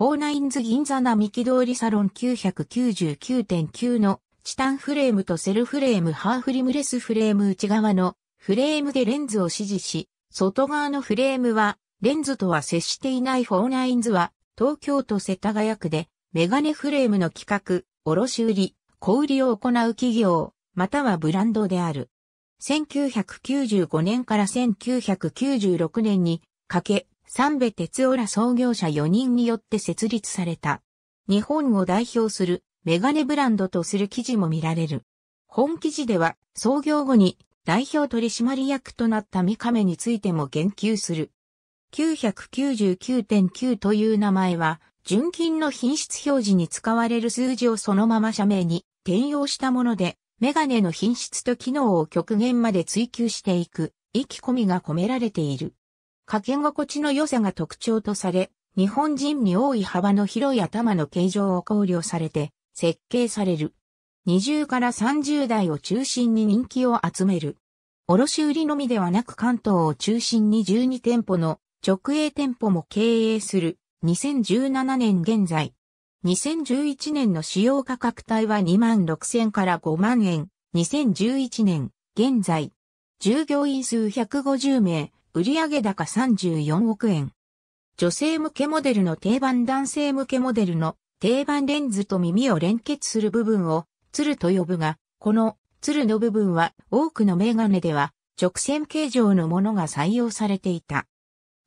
フォーナインズ銀座並木通りサロン999.9のチタンフレームとセルフレームハーフリムレスフレーム内側のフレームでレンズを支持し、外側のフレームはレンズとは接していないフォーナインズは東京都世田谷区でメガネフレームの企画、卸売、小売を行う企業、またはブランドである。1995年から1996年にかけ三部哲夫ら創業者4人によって設立された。日本を代表するメガネブランドとする記事も見られる。本記事では創業後に代表取締役となった三亀についても言及する。999.9という名前は、純金の品質表示に使われる数字をそのまま社名に転用したもので、メガネの品質と機能を極限まで追求していく、意気込みが込められている。かけ心地の良さが特徴とされ、日本人に多い幅の広い頭の形状を考慮されて設計される。20から30代を中心に人気を集める。卸売のみではなく関東を中心に12店舗の直営店舗も経営する。2017年現在。2011年の使用価格帯は2万6000から5万円。2011年現在。従業員数150名。売上高34億円。女性向けモデルの定番男性向けモデルの定番レンズと耳を連結する部分をツルと呼ぶが、このツルの部分は多くのメガネでは直線形状のものが採用されていた。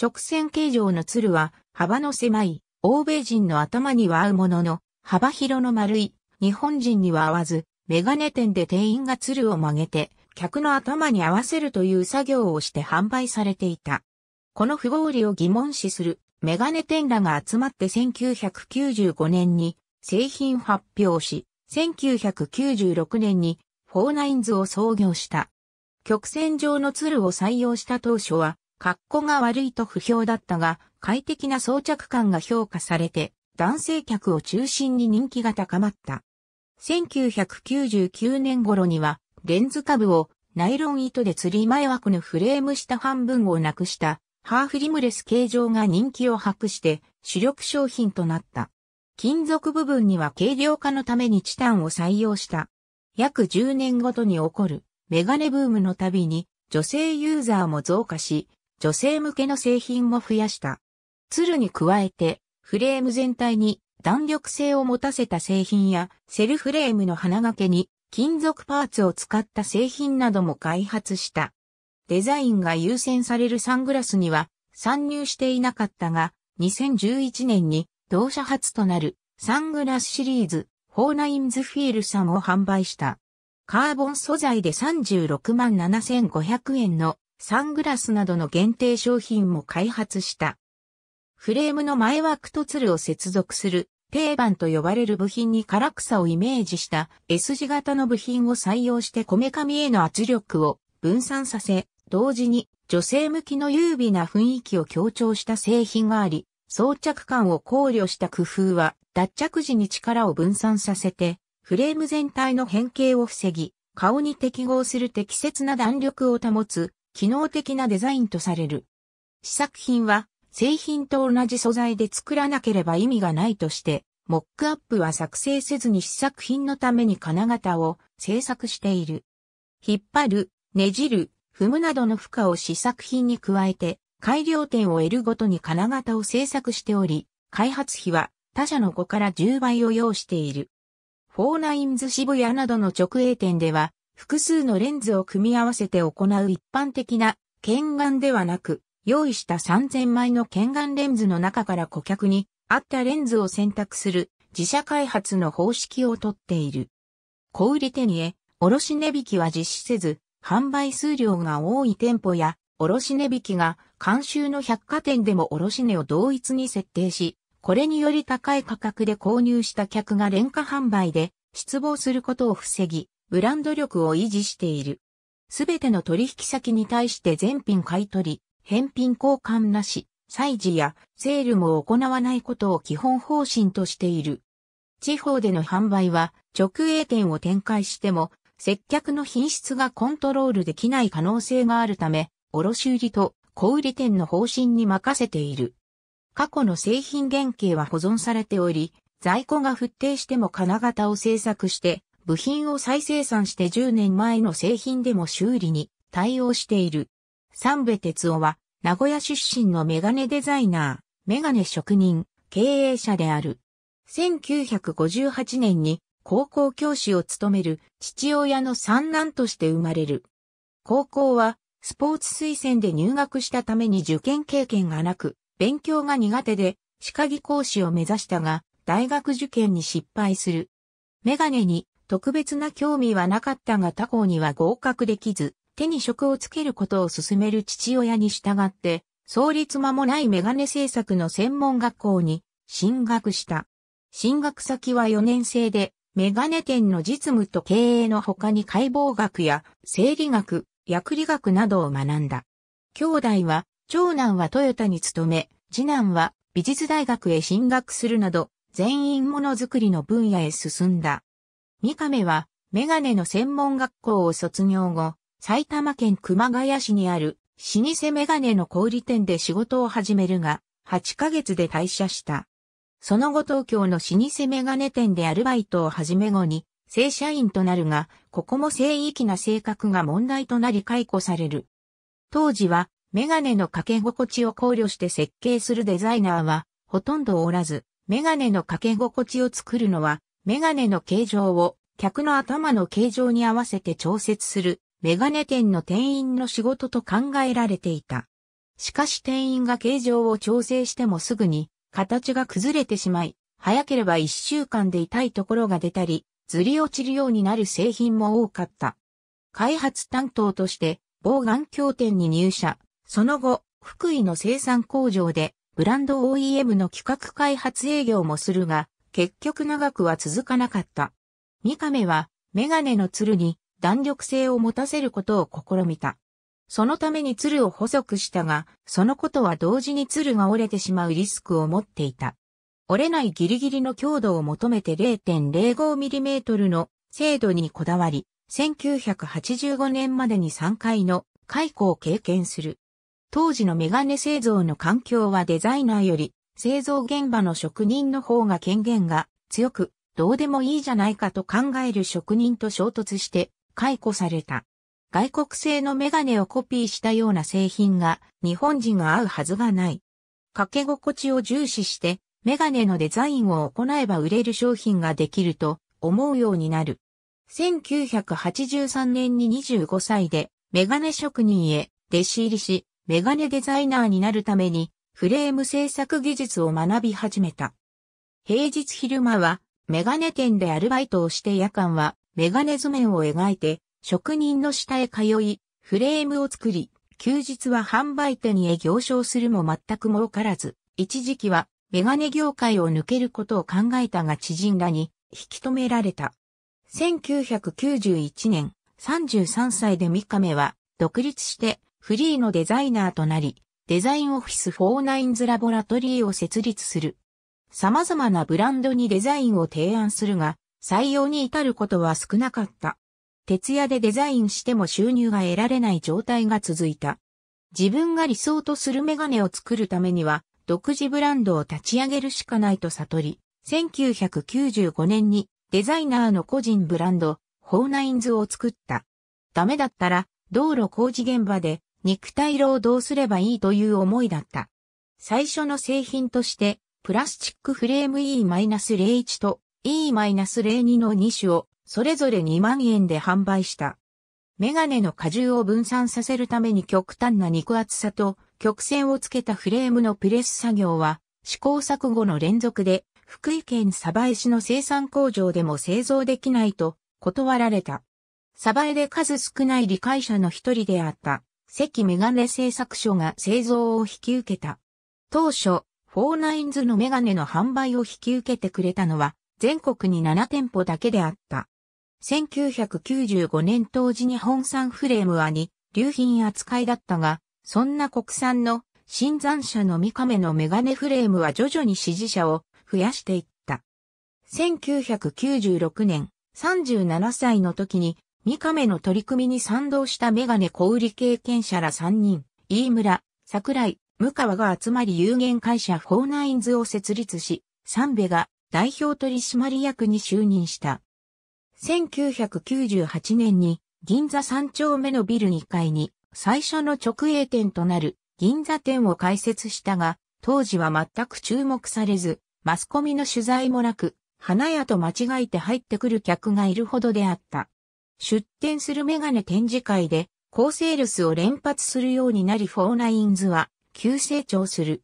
直線形状のツルは幅の狭い欧米人の頭には合うものの幅広の丸い日本人には合わずメガネ店で店員がツルを曲げて客の頭に合わせるという作業をして販売されていた。この不合理を疑問視するメガネ店らが集まって1995年に製品発表し、1996年にフォーナインズを創業した。曲線上の鶴を採用した当初は、格好が悪いと不評だったが、快適な装着感が評価されて、男性客を中心に人気が高まった。1999年頃には、レンズ株をナイロン糸で釣り前枠のフレームした半分をなくしたハーフリムレス形状が人気を博して主力商品となった。金属部分には軽量化のためにチタンを採用した。約10年ごとに起こるメガネブームのたびに女性ユーザーも増加し、女性向けの製品も増やした。ツルに加えてフレーム全体に弾力性を持たせた製品やセルフレームの花掛けに金属パーツを使った製品なども開発した。デザインが優先されるサングラスには参入していなかったが、2011年に同社初となるサングラスシリーズ、ホーナインズフィールさんを販売した。カーボン素材で36万7500円のサングラスなどの限定商品も開発した。フレームの前枠とツルを接続する定番と呼ばれる部品に唐草をイメージした S 字型の部品を採用して米紙への圧力を分散させ、同時に女性向きの優美な雰囲気を強調した製品があり、装着感を考慮した工夫は脱着時に力を分散させて、フレーム全体の変形を防ぎ、顔に適合する適切な弾力を保つ、機能的なデザインとされる。試作品は製品と同じ素材で作らなければ意味がないとして、モックアップは作成せずに試作品のために金型を製作している。引っ張る、ねじる、踏むなどの負荷を試作品に加えて、改良点を得るごとに金型を製作しており、開発費は他社の5から10倍を要している。フォーナインズ渋谷などの直営店では、複数のレンズを組み合わせて行う一般的な、剣眼ではなく、用意した3000枚の懸眼レンズの中から顧客に合ったレンズを選択する自社開発の方式をとっている。小売手にえ、卸値引きは実施せず、販売数量が多い店舗や、卸値引きが監修の百貨店でも卸値を同一に設定し、これにより高い価格で購入した客が廉価販売で失望することを防ぎ、ブランド力を維持している。すべての取引先に対して全品買取、返品交換なし、祭事やセールも行わないことを基本方針としている。地方での販売は直営店を展開しても接客の品質がコントロールできない可能性があるため、卸売と小売店の方針に任せている。過去の製品原型は保存されており、在庫が不定しても金型を製作して、部品を再生産して10年前の製品でも修理に対応している。三部哲夫は、名古屋出身のメガネデザイナー、メガネ職人、経営者である。1958年に高校教師を務める父親の三男として生まれる。高校はスポーツ推薦で入学したために受験経験がなく、勉強が苦手で歯科技講師を目指したが、大学受験に失敗する。メガネに特別な興味はなかったが他校には合格できず、手に職をつけることを勧める父親に従って、創立間もないメガネ製作の専門学校に進学した。進学先は4年生で、メガネ店の実務と経営の他に解剖学や生理学、薬理学などを学んだ。兄弟は、長男はトヨタに勤め、次男は美術大学へ進学するなど、全員ものづくりの分野へ進んだ。三亀は、メガネの専門学校を卒業後、埼玉県熊谷市にある老舗メガネの小売店で仕事を始めるが、8ヶ月で退社した。その後東京の老舗メガネ店でアルバイトを始め後に、正社員となるが、ここも正義な性格が問題となり解雇される。当時は、メガネの掛け心地を考慮して設計するデザイナーは、ほとんどおらず、メガネの掛け心地を作るのは、メガネの形状を、客の頭の形状に合わせて調節するメガネ店の店員の仕事と考えられていた。しかし店員が形状を調整してもすぐに形が崩れてしまい、早ければ一週間で痛いところが出たり、ずり落ちるようになる製品も多かった。開発担当として某眼鏡店に入社、その後、福井の生産工場でブランド OEM の企画開発営業もするが、結局長くは続かなかった。三亀はメガネの鶴に弾力性を持たせることを試みた。そのために鶴を細くしたが、そのことは同時に鶴が折れてしまうリスクを持っていた。折れないギリギリの強度を求めて 0.05mm の精度にこだわり、1985年までに3回の解雇を経験する。当時のメガネ製造の環境はデザイナーより製造現場の職人の方が権限が強く、どうでもいいじゃないかと考える職人と衝突して解雇された。外国製のメガネをコピーしたような製品が日本人が合うはずがない。掛け心地を重視してメガネのデザインを行えば売れる商品ができると思うようになる。1983年に25歳でメガネ職人へ弟子入りし、メガネデザイナーになるためにフレーム制作技術を学び始めた。平日昼間はメガネ店でアルバイトをして夜間はメガネ図面を描いて、職人の下へ通い、フレームを作り、休日は販売店へ行商するも全く儲からず、一時期はメガネ業界を抜けることを考えたが知人らに引き止められた。1991年33歳で三目は独立してフリーのデザイナーとなり、デザインオフィス49ズラボラトリーを設立する。様々なブランドにデザインを提案するが、採用に至ることは少なかった。徹夜でデザインしても収入が得られない状態が続いた。自分が理想とするメガネを作るためには、独自ブランドを立ち上げるしかないと悟り、1995年にデザイナーの個人ブランド、ホーナインズを作った。ダメだったら、道路工事現場で肉体労働すればいいという思いだった。最初の製品として、プラスチックフレーム E-01 と E-02 の2種をそれぞれ2万円で販売した。メガネの荷重を分散させるために極端な肉厚さと曲線をつけたフレームのプレス作業は試行錯誤の連続で福井県鯖江市の生産工場でも製造できないと断られた。鯖江で数少ない理解者の一人であった関メガネ製作所が製造を引き受けた。当初、フォーナインズのメガネの販売を引き受けてくれたのは全国に7店舗だけであった。1995年当時日本産フレームはに、流品扱いだったが、そんな国産の新山社の三亀のメガネフレームは徐々に支持者を増やしていった。1996年、37歳の時に、三亀の取り組みに賛同したメガネ小売経験者ら3人、飯村、桜井、向川が集まり有限会社フォーナインズを設立し、三部が代表取締役に就任した。1998年に銀座3丁目のビル2階に最初の直営店となる銀座店を開設したが、当時は全く注目されず、マスコミの取材もなく、花屋と間違えて入ってくる客がいるほどであった。出店するメガネ展示会で、高セールスを連発するようになりフォーナインズは急成長する。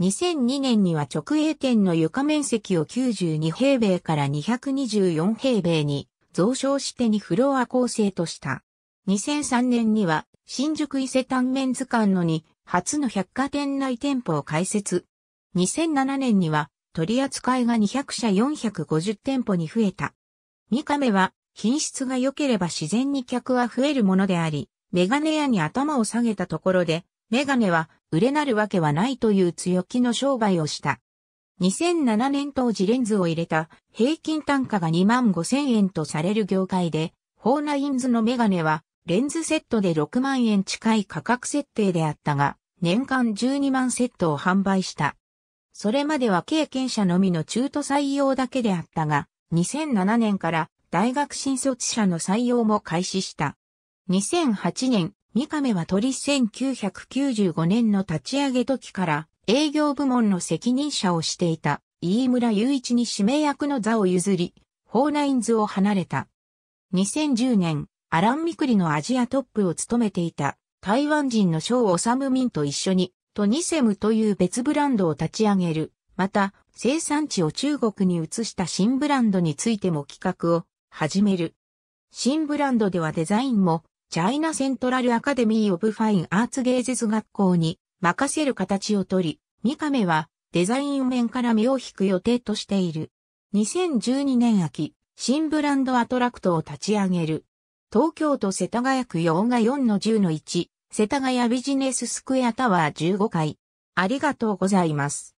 2002年には直営店の床面積を92平米から224平米に増床して2フロア構成とした。2003年には新宿伊勢丹メンズ館のに初の百貨店内店舗を開設。2007年には取扱いが200社450店舗に増えた。三日目は品質が良ければ自然に客は増えるものであり、メガネ屋に頭を下げたところでメガネは売れなるわけはないという強気の商売をした。2007年当時レンズを入れた平均単価が2万5千円とされる業界で、ホーナインズのメガネはレンズセットで6万円近い価格設定であったが、年間12万セットを販売した。それまでは経験者のみの中途採用だけであったが、2007年から大学新卒者の採用も開始した。2008年、三亀は鳥1995年の立ち上げ時から営業部門の責任者をしていた飯村雄一に指名役の座を譲り、ホーナインズを離れた。2010年、アラン・ミクリのアジアトップを務めていた台湾人のショー・オサム・ミンと一緒にトニセムという別ブランドを立ち上げる。また、生産地を中国に移した新ブランドについても企画を始める。新ブランドではデザインもチャイナセントラルアカデミー・オブ・ファイン・アーツ芸術学校に任せる形をとり、三亀はデザイン面から目を引く予定としている。2012年秋、新ブランドアトラクトを立ち上げる。東京都世田谷区4画4の10の1、世田谷ビジネススクエアタワー15階。ありがとうございます。